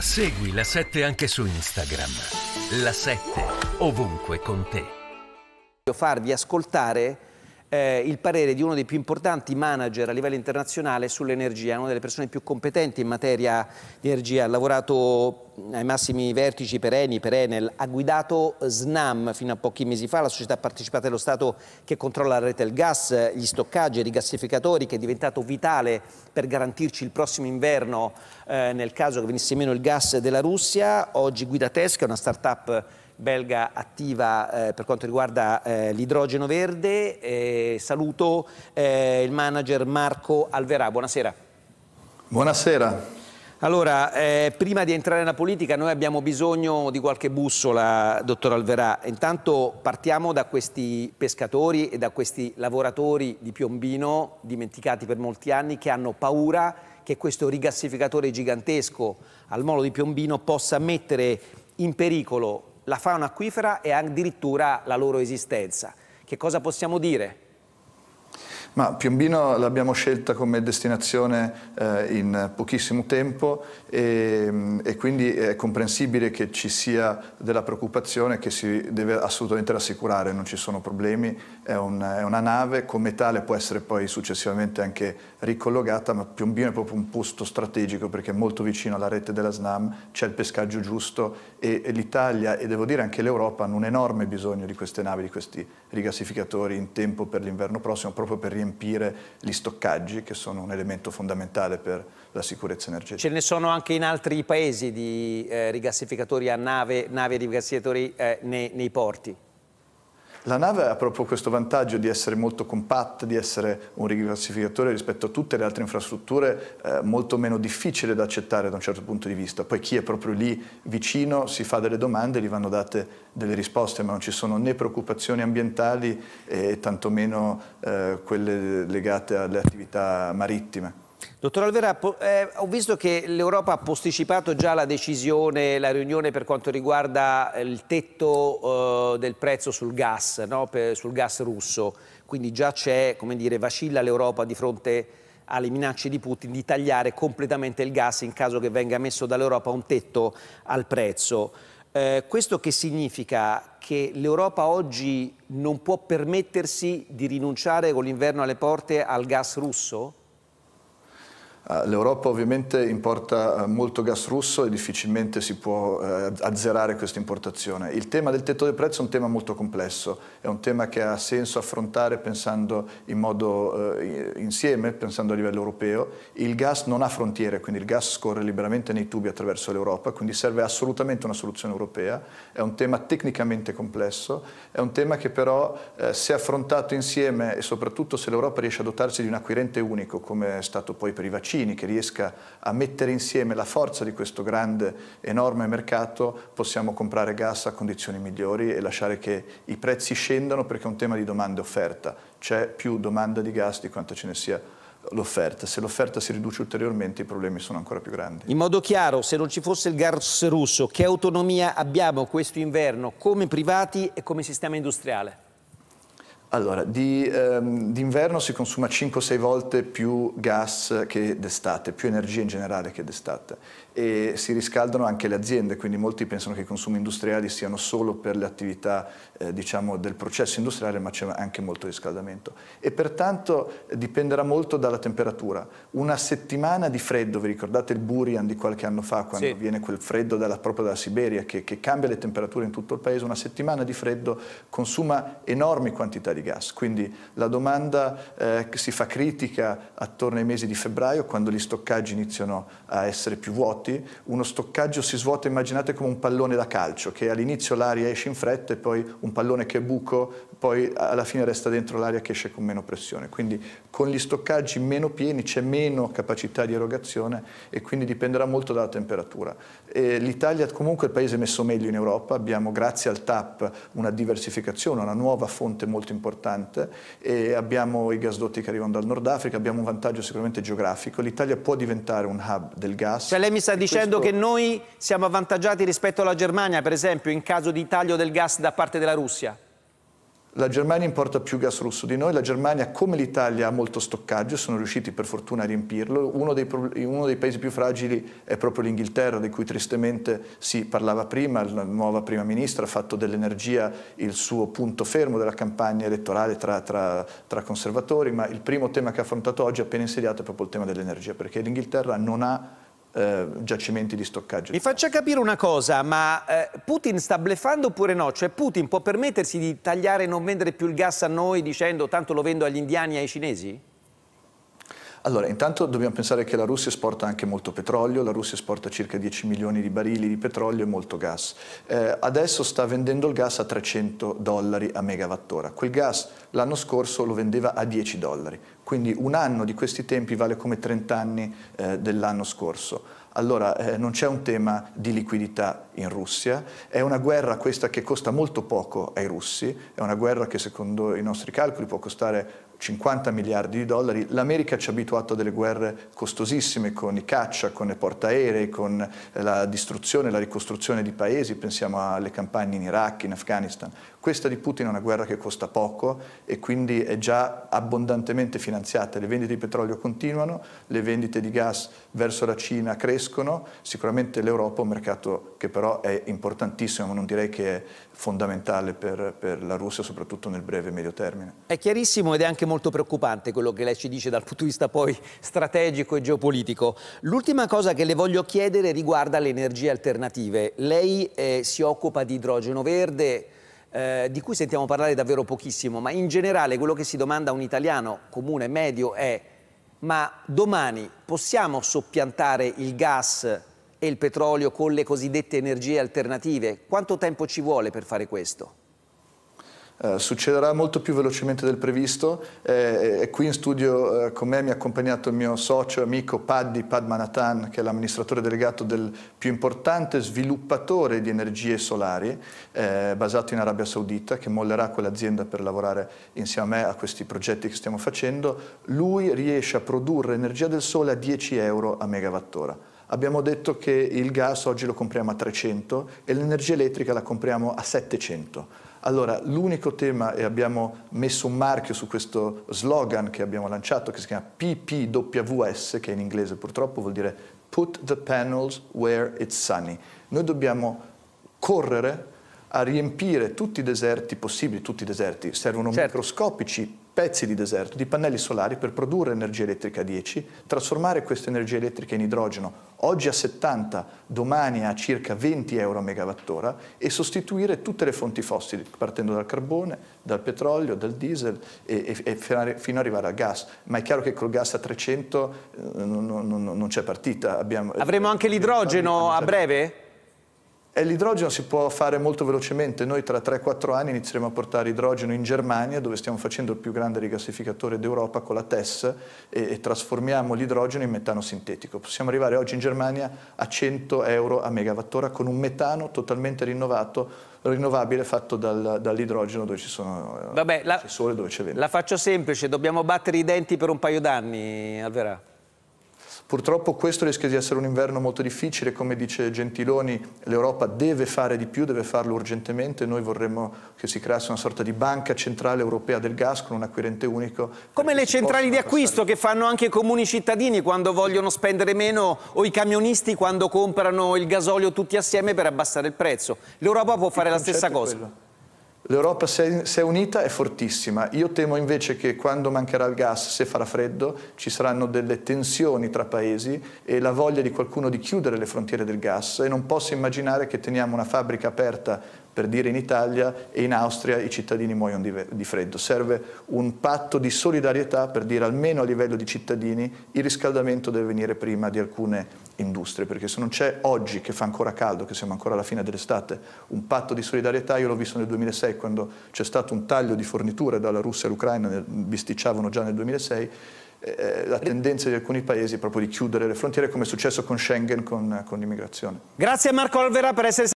Segui la 7 anche su Instagram. La 7 ovunque con te. Voglio Farvi ascoltare eh, il parere di uno dei più importanti manager a livello internazionale sull'energia, una delle persone più competenti in materia di energia, ha lavorato ai massimi vertici per Eni, per Enel, ha guidato SNAM fino a pochi mesi fa, la società partecipata dello Stato che controlla la rete del gas, gli stoccaggi, i rigassificatori, che è diventato vitale per garantirci il prossimo inverno eh, nel caso che venisse meno il gas della Russia. Oggi guida Tesca, una start-up belga attiva eh, per quanto riguarda eh, l'idrogeno verde. Eh, saluto eh, il manager Marco Alverà. Buonasera. Buonasera. Allora, eh, prima di entrare nella politica noi abbiamo bisogno di qualche bussola, dottor Alverà. Intanto partiamo da questi pescatori e da questi lavoratori di Piombino, dimenticati per molti anni, che hanno paura che questo rigassificatore gigantesco al molo di Piombino possa mettere in pericolo la fauna acquifera e addirittura la loro esistenza. Che cosa possiamo dire? Ma Piombino l'abbiamo scelta come destinazione eh, in pochissimo tempo e, mm, e, quindi è comprensibile che ci sia della preoccupazione che si deve assolutamente rassicurare, non ci sono problemi, è, un, è, una nave, come tale può essere poi successivamente anche ricollocata, ma Piombino è proprio un posto strategico perché è molto vicino alla rete della SNAM, c'è il pescaggio giusto e, e l'Italia e devo dire anche l'Europa hanno un enorme bisogno di queste navi, di questi rigassificatori in tempo per l'inverno prossimo, proprio per riempire gli stoccaggi che sono un elemento fondamentale per la sicurezza energetica. Ce ne sono anche in altri paesi di eh, rigassificatori a nave, navi rigassificatori eh, nei, nei porti? La nave ha proprio questo vantaggio di essere molto compatta, di essere un rigassificatore rispetto a tutte le altre infrastrutture, eh, molto meno difficile da accettare da un certo punto di vista. Poi chi è proprio lì vicino si fa delle domande, gli vanno date delle risposte, ma non ci sono né preoccupazioni ambientali e tantomeno eh, quelle legate alle attività marittime. Dottor Alvera, eh, ho visto che l'Europa ha posticipato già la decisione, la riunione per quanto riguarda eh, il tetto eh, del prezzo sul gas, no? per, sul gas russo, quindi già c'è, come dire, vacilla l'Europa di fronte alle minacce di Putin di tagliare completamente il gas in caso che venga messo dall'Europa un tetto al prezzo. Eh, questo che significa che l'Europa oggi non può permettersi di rinunciare con l'inverno alle porte al gas russo? Eh, L'Europa ovviamente importa eh, molto gas russo e difficilmente si può eh, azzerare questa importazione. Il tema del tetto del prezzo è un tema molto complesso, è un tema che ha senso affrontare pensando in modo insieme, pensando a livello europeo. Il gas non ha frontiere, quindi il gas scorre liberamente nei tubi attraverso l'Europa, quindi serve assolutamente una soluzione europea. È un tema tecnicamente complesso, è un tema che però se affrontato insieme e soprattutto se l'Europa riesce a dotarsi di un acquirente unico, come è stato poi per i vaccini, vaccini, che riesca a mettere insieme la forza di questo grande, enorme mercato, possiamo comprare gas a condizioni migliori e lasciare che i prezzi scendano perché è un tema di domanda e offerta. C'è più domanda di gas di quanto ce ne sia l'offerta. Se l'offerta si riduce ulteriormente i problemi sono ancora più grandi. In modo chiaro, se non ci fosse il gas russo, che autonomia abbiamo questo inverno come privati e come sistema industriale? Allora, di, ehm, d'inverno si consuma 5-6 volte più gas che d'estate, più energia in generale che d'estate e si riscaldano anche le aziende, quindi molti pensano che i consumi industriali siano solo per le attività eh, diciamo, del processo industriale, ma c'è anche molto riscaldamento. E pertanto dipenderà molto dalla temperatura. Una settimana di freddo, vi ricordate il Burian di qualche anno fa, quando sì. viene quel freddo dalla, proprio dalla Siberia, che, che cambia le temperature in tutto il paese, una settimana di freddo consuma enormi quantità di di gas. Quindi la domanda eh, si fa critica attorno ai mesi di febbraio quando gli stoccaggi iniziano a essere più vuoti. Uno stoccaggio si svuota, immaginate come un pallone da calcio, che all'inizio l'aria esce in fretta e poi un pallone che è buco, poi alla fine resta dentro l'aria che esce con meno pressione. Quindi con gli stoccaggi meno pieni c'è meno capacità di erogazione e quindi dipenderà molto dalla temperatura. L'Italia comunque è il paese messo meglio in Europa, abbiamo grazie al TAP una diversificazione, una nuova fonte molto importante importante e abbiamo i gasdotti che arrivano dal Nord Africa, abbiamo un vantaggio sicuramente geografico, l'Italia può diventare un hub del gas. Cioè lei mi sta dicendo questo... che noi siamo avvantaggiati rispetto alla Germania, per esempio, in caso di taglio del gas da parte della Russia? La Germania importa più gas russo di noi, la Germania come l'Italia ha molto stoccaggio, sono riusciti per fortuna a riempirlo, uno dei, uno dei paesi più fragili è proprio l'Inghilterra di cui tristemente si parlava prima, la nuova prima ministra ha fatto dell'energia il suo punto fermo della campagna elettorale tra, tra, tra conservatori, ma il primo tema che ha affrontato oggi appena insediato è proprio il tema dell'energia perché l'Inghilterra non ha eh, giacimenti di stoccaggio. Mi faccia capire una cosa, ma eh, Putin sta bleffando oppure no? Cioè Putin può permettersi di tagliare e non vendere più il gas a noi dicendo tanto lo vendo agli indiani e ai cinesi? Allora, intanto dobbiamo pensare che la Russia esporta anche molto petrolio, la Russia esporta circa 10 milioni di barili di petrolio e molto gas. Eh, adesso sta vendendo il gas a 300 dollari a megawattora. Quel gas l'anno scorso lo vendeva a 10 dollari, quindi un anno di questi tempi vale come 30 anni eh, dell'anno scorso. Allora eh, non c'è un tema di liquidità in Russia, è una guerra questa che costa molto poco ai russi, è una guerra che secondo i nostri calcoli può costare 50 miliardi di dollari, l'America ci ha abituato a delle guerre costosissime con i caccia, con le portaerei, con eh, la distruzione e la ricostruzione di paesi, pensiamo alle campagne in Iraq, in Afghanistan. Questa di Putin è una guerra che costa poco e quindi è già abbondantemente finanziata, le vendite di petrolio continuano, le vendite di gas verso la Cina crescono, sicuramente l'Europa è un mercato che però è importantissimo, ma non direi che è fondamentale per, per la Russia, soprattutto nel breve e medio termine. È chiarissimo ed è anche molto molto preoccupante quello che lei ci dice dal punto di vista poi strategico e geopolitico. L'ultima cosa che le voglio chiedere riguarda le energie alternative. Lei eh, si occupa di idrogeno verde, eh, di cui sentiamo parlare davvero pochissimo, ma in generale quello che si domanda a un italiano comune medio è ma domani possiamo soppiantare il gas e il petrolio con le cosiddette energie alternative? Quanto tempo ci vuole per fare questo? Uh, succederà molto più velocemente del previsto eh, e qui in studio eh, con me mi ha accompagnato il mio socio amico Paddy Padmanathan che è l'amministratore delegato del più importante sviluppatore di energie solari eh, basato in Arabia Saudita che mollerà quell'azienda per lavorare insieme a me a questi progetti che stiamo facendo lui riesce a produrre energia del sole a 10 euro a megawattora abbiamo detto che il gas oggi lo compriamo a 300 e l'energia elettrica la compriamo a 700 allora, l'unico tema, e abbiamo messo un marchio su questo slogan che abbiamo lanciato, che si chiama PPWS, che in inglese purtroppo vuol dire Put the panels where it's sunny. Noi dobbiamo correre a riempire tutti i deserti possibili, tutti i deserti, servono certo. microscopici pezzi di deserto, di pannelli solari per produrre energia elettrica a 10, trasformare questa energia elettrica in idrogeno oggi a 70, domani a circa 20 euro a megawattora e sostituire tutte le fonti fossili, partendo dal carbone, dal petrolio, dal diesel e, e, e fino ad arrivare al gas. Ma è chiaro che col gas a 300 eh, non, non, non c'è partita. Abbiamo, Avremo anche l'idrogeno a breve? E l'idrogeno si può fare molto velocemente, noi tra 3-4 anni inizieremo a portare idrogeno in Germania dove stiamo facendo il più grande rigassificatore d'Europa con la TES e, e trasformiamo l'idrogeno in metano sintetico. Possiamo arrivare oggi in Germania a 100 euro a megawattora con un metano totalmente rinnovato rinnovabile fatto dal, dall'idrogeno dove ci sono Vabbè, la, c'è sole dove c'è vento. La faccio semplice, dobbiamo battere i denti per un paio d'anni, Alverà. Purtroppo questo rischia di essere un inverno molto difficile, come dice Gentiloni l'Europa deve fare di più, deve farlo urgentemente, noi vorremmo che si creasse una sorta di banca centrale europea del gas con un acquirente unico. Come le centrali di acquisto passare. che fanno anche i comuni cittadini quando vogliono spendere meno o i camionisti quando comprano il gasolio tutti assieme per abbassare il prezzo. L'Europa può fare la stessa cosa. Quello. L'Europa si è unita è fortissima, io temo invece che quando mancherà il gas, se farà freddo, ci saranno delle tensioni tra paesi e la voglia di qualcuno di chiudere le frontiere del gas e non posso immaginare che teniamo una fabbrica aperta per dire in Italia e in Austria i cittadini muoiono di, di freddo. Serve un patto di solidarietà per dire almeno a livello di cittadini il riscaldamento deve venire prima di alcune industrie, perché se non c'è oggi che fa ancora caldo, che siamo ancora alla fine dell'estate, un patto di solidarietà, io l'ho visto nel 2006 quando c'è stato un taglio di forniture dalla Russia all'Ucraina, bisticciavano già nel 2006, eh, la tendenza di alcuni paesi è proprio di chiudere le frontiere come è successo con Schengen, con, con l'immigrazione. Grazie a Marco Alvera per essere